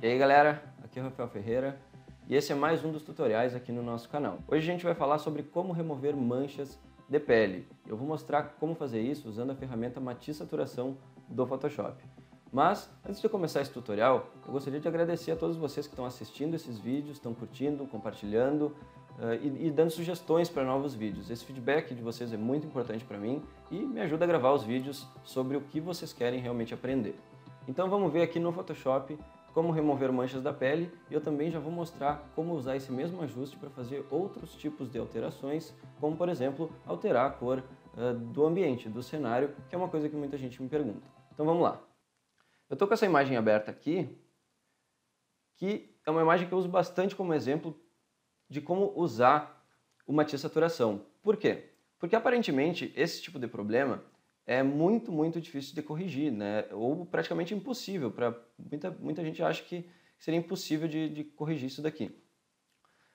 E aí galera, aqui é o Rafael Ferreira e esse é mais um dos tutoriais aqui no nosso canal. Hoje a gente vai falar sobre como remover manchas de pele. Eu vou mostrar como fazer isso usando a ferramenta Matiz Saturação do Photoshop. Mas, antes de começar esse tutorial, eu gostaria de agradecer a todos vocês que estão assistindo esses vídeos, estão curtindo, compartilhando, ah, e, e dando sugestões para novos vídeos. Esse feedback de vocês é muito importante para mim e me ajuda a gravar os vídeos sobre o que vocês querem realmente aprender. Então vamos ver aqui no Photoshop como remover manchas da pele e eu também já vou mostrar como usar esse mesmo ajuste para fazer outros tipos de alterações, como por exemplo alterar a cor uh, do ambiente, do cenário, que é uma coisa que muita gente me pergunta. Então vamos lá. Eu estou com essa imagem aberta aqui, que é uma imagem que eu uso bastante como exemplo de como usar o matiz, saturação Por quê? Porque aparentemente esse tipo de problema é muito, muito difícil de corrigir, né? ou praticamente impossível. Pra muita, muita gente acha que seria impossível de, de corrigir isso daqui.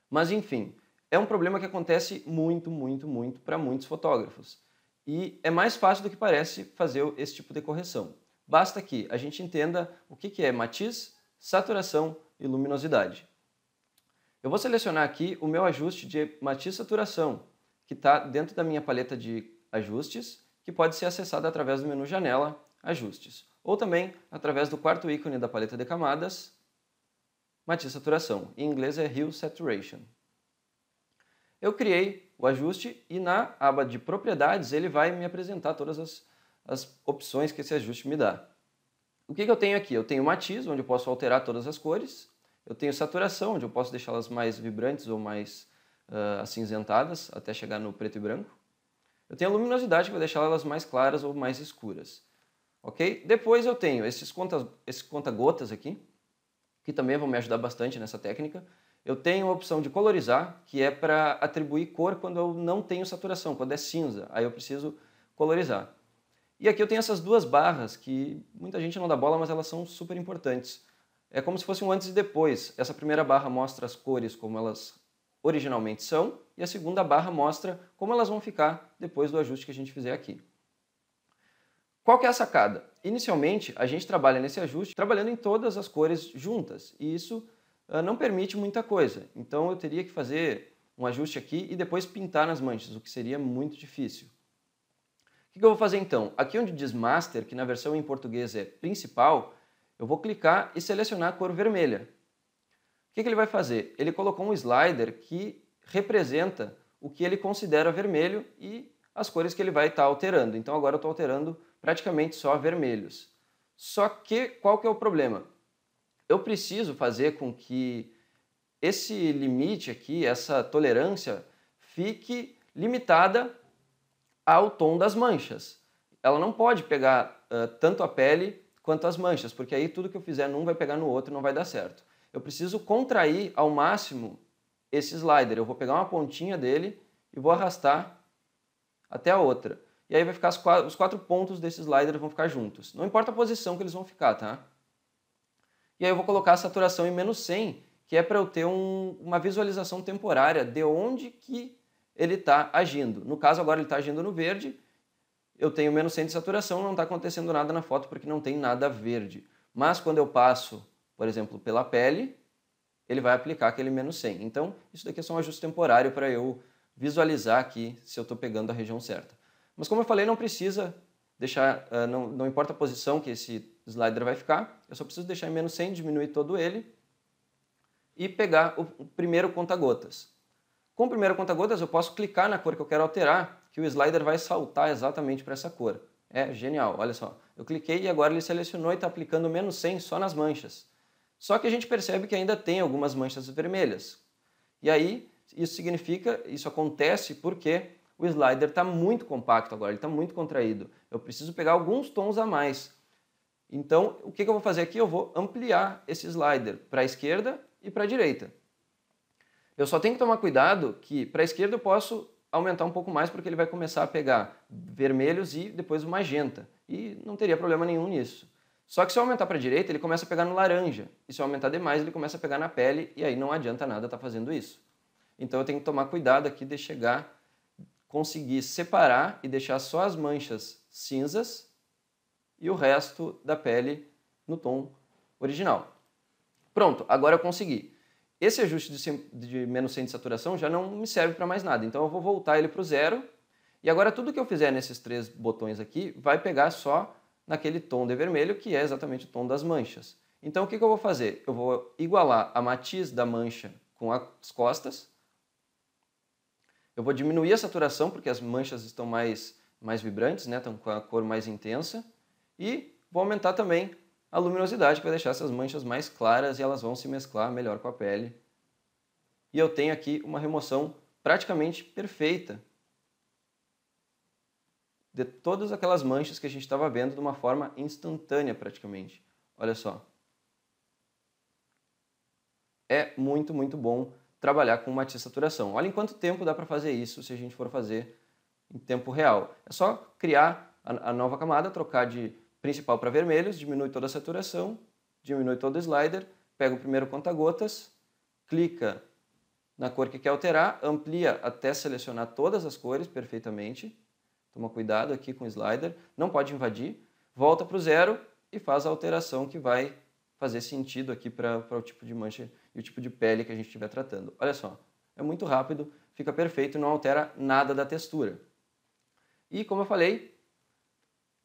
Mas enfim, é um problema que acontece muito, muito, muito para muitos fotógrafos. E é mais fácil do que parece fazer esse tipo de correção. Basta que a gente entenda o que é matiz, saturação e luminosidade. Eu vou selecionar aqui o meu ajuste de matiz saturação, que está dentro da minha paleta de ajustes, que pode ser acessado através do menu janela, ajustes, ou também através do quarto ícone da paleta de camadas, matiz saturação. Em inglês é Hue Saturation. Eu criei o ajuste e na aba de propriedades ele vai me apresentar todas as, as opções que esse ajuste me dá. O que, que eu tenho aqui? Eu tenho matiz, onde eu posso alterar todas as cores, eu tenho saturação, onde eu posso deixá-las mais vibrantes ou mais uh, acinzentadas até chegar no preto e branco. Eu tenho a luminosidade, que vai deixar elas mais claras ou mais escuras. Ok? Depois eu tenho esses conta-gotas esses conta aqui, que também vão me ajudar bastante nessa técnica. Eu tenho a opção de colorizar, que é para atribuir cor quando eu não tenho saturação, quando é cinza. Aí eu preciso colorizar. E aqui eu tenho essas duas barras que muita gente não dá bola, mas elas são super importantes é como se fosse um antes e depois. Essa primeira barra mostra as cores como elas originalmente são e a segunda barra mostra como elas vão ficar depois do ajuste que a gente fizer aqui. Qual que é a sacada? Inicialmente, a gente trabalha nesse ajuste trabalhando em todas as cores juntas e isso uh, não permite muita coisa. Então eu teria que fazer um ajuste aqui e depois pintar nas manchas, o que seria muito difícil. O que eu vou fazer então? Aqui onde diz Master, que na versão em português é principal, eu vou clicar e selecionar a cor vermelha. O que, que ele vai fazer? Ele colocou um slider que representa o que ele considera vermelho e as cores que ele vai estar tá alterando. Então agora eu estou alterando praticamente só vermelhos. Só que qual que é o problema? Eu preciso fazer com que esse limite aqui, essa tolerância, fique limitada ao tom das manchas. Ela não pode pegar uh, tanto a pele quanto às manchas, porque aí tudo que eu fizer num vai pegar no outro e não vai dar certo. Eu preciso contrair ao máximo esse slider. Eu vou pegar uma pontinha dele e vou arrastar até a outra. E aí vai ficar os quatro pontos desse slider vão ficar juntos. Não importa a posição que eles vão ficar, tá? E aí eu vou colocar a saturação em menos 100, que é para eu ter um, uma visualização temporária de onde que ele está agindo. No caso agora ele está agindo no verde, eu tenho menos 100 de saturação, não está acontecendo nada na foto porque não tem nada verde. Mas quando eu passo, por exemplo, pela pele, ele vai aplicar aquele menos 100. Então, isso daqui é só um ajuste temporário para eu visualizar aqui se eu estou pegando a região certa. Mas como eu falei, não precisa deixar, ah, não, não importa a posição que esse slider vai ficar, eu só preciso deixar em menos 100, diminuir todo ele e pegar o primeiro conta-gotas. Com o primeiro conta-gotas, eu posso clicar na cor que eu quero alterar, que o slider vai saltar exatamente para essa cor. É genial, olha só. Eu cliquei e agora ele selecionou e está aplicando menos 100 só nas manchas. Só que a gente percebe que ainda tem algumas manchas vermelhas. E aí, isso significa, isso acontece porque o slider está muito compacto agora, ele está muito contraído. Eu preciso pegar alguns tons a mais. Então, o que, que eu vou fazer aqui? Eu vou ampliar esse slider para a esquerda e para a direita. Eu só tenho que tomar cuidado que para a esquerda eu posso aumentar um pouco mais porque ele vai começar a pegar vermelhos e depois o magenta. E não teria problema nenhum nisso. Só que se eu aumentar para a direita, ele começa a pegar no laranja. E se eu aumentar demais, ele começa a pegar na pele e aí não adianta nada estar tá fazendo isso. Então eu tenho que tomar cuidado aqui de chegar, conseguir separar e deixar só as manchas cinzas e o resto da pele no tom original. Pronto, agora eu consegui. Esse ajuste de, de menos 100 de saturação já não me serve para mais nada, então eu vou voltar ele para o zero. E agora tudo que eu fizer nesses três botões aqui vai pegar só naquele tom de vermelho, que é exatamente o tom das manchas. Então o que, que eu vou fazer? Eu vou igualar a matiz da mancha com as costas, eu vou diminuir a saturação, porque as manchas estão mais, mais vibrantes, né? estão com a cor mais intensa, e vou aumentar também a luminosidade que vai deixar essas manchas mais claras e elas vão se mesclar melhor com a pele. E eu tenho aqui uma remoção praticamente perfeita de todas aquelas manchas que a gente estava vendo de uma forma instantânea praticamente. Olha só. É muito, muito bom trabalhar com matiz saturação. Olha em quanto tempo dá para fazer isso se a gente for fazer em tempo real. É só criar a, nova camada, trocar de principal para vermelhos, diminui toda a saturação, diminui todo o slider, pega o primeiro conta-gotas, clica na cor que quer alterar, amplia até selecionar todas as cores perfeitamente. Toma cuidado aqui com o slider, não pode invadir. Volta para o zero e faz a alteração que vai fazer sentido aqui para o tipo de mancha e o tipo de pele que a gente estiver tratando. Olha só, é muito rápido, fica perfeito, não altera nada da textura. E como eu falei,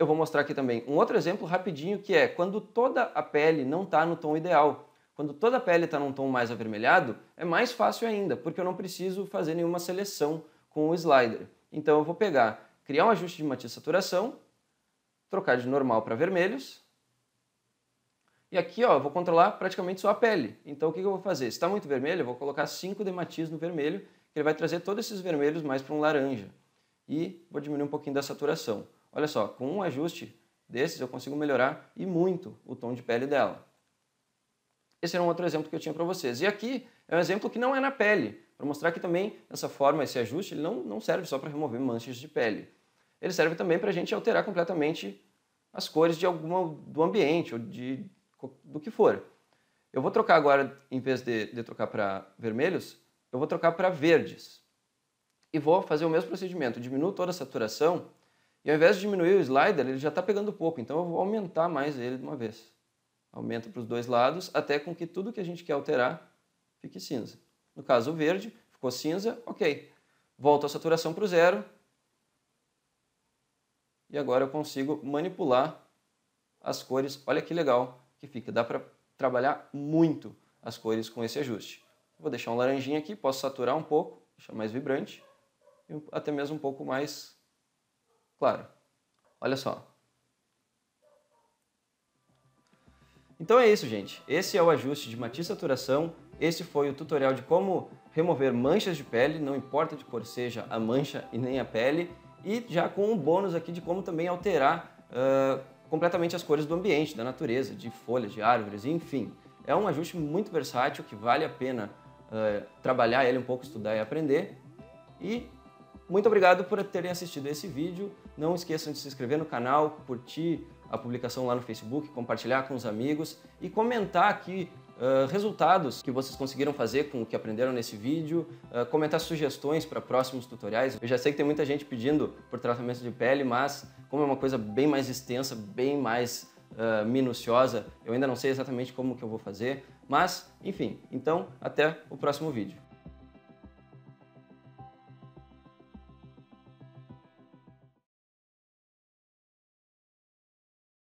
eu vou mostrar aqui também. Um outro exemplo rapidinho que é quando toda a pele não está no tom ideal. Quando toda a pele está num tom mais avermelhado, é mais fácil ainda, porque eu não preciso fazer nenhuma seleção com o slider. Então eu vou pegar, criar um ajuste de matiz saturação, trocar de normal para vermelhos, e aqui ó, eu vou controlar praticamente só a pele. Então o que, que eu vou fazer? Se está muito vermelho, eu vou colocar 5 de matiz no vermelho, que ele vai trazer todos esses vermelhos mais para um laranja. E vou diminuir um pouquinho da saturação olha só, com um ajuste desses eu consigo melhorar e muito o tom de pele dela. Esse era um outro exemplo que eu tinha para vocês. E aqui é um exemplo que não é na pele, para mostrar que também essa forma, esse ajuste, ele não, não serve só para remover manchas de pele. Ele serve também para a gente alterar completamente as cores de alguma, do ambiente ou de, do que for. Eu vou trocar agora, em vez de, de trocar para vermelhos, eu vou trocar para verdes. E vou fazer o mesmo procedimento. Diminuo toda a saturação e ao invés de diminuir o slider, ele já está pegando pouco, então eu vou aumentar mais ele de uma vez. Aumento para os dois lados até com que tudo que a gente quer alterar fique cinza. No caso o verde, ficou cinza, ok. Volto a saturação para o zero. E agora eu consigo manipular as cores. Olha que legal que fica, dá para trabalhar muito as cores com esse ajuste. Vou deixar um laranjinha aqui, posso saturar um pouco, deixar mais vibrante, e até mesmo um pouco mais Claro. Olha só. Então é isso, gente. Esse é o ajuste de matiz saturação. Esse foi o tutorial de como remover manchas de pele, não importa de cor seja a mancha e nem a pele. E já com um bônus aqui de como também alterar uh, completamente as cores do ambiente, da natureza, de folhas, de árvores, enfim. É um ajuste muito versátil que vale a pena uh, trabalhar ele um pouco, estudar e aprender. E muito obrigado por terem assistido esse vídeo. Não esqueçam de se inscrever no canal, curtir a publicação lá no Facebook, compartilhar com os amigos e comentar aqui uh, resultados que vocês conseguiram fazer com o que aprenderam nesse vídeo, uh, comentar sugestões para próximos tutoriais. Eu já sei que tem muita gente pedindo por tratamento de pele, mas como é uma coisa bem mais extensa, bem mais uh, minuciosa, eu ainda não sei exatamente como que eu vou fazer, mas enfim, então até o próximo vídeo.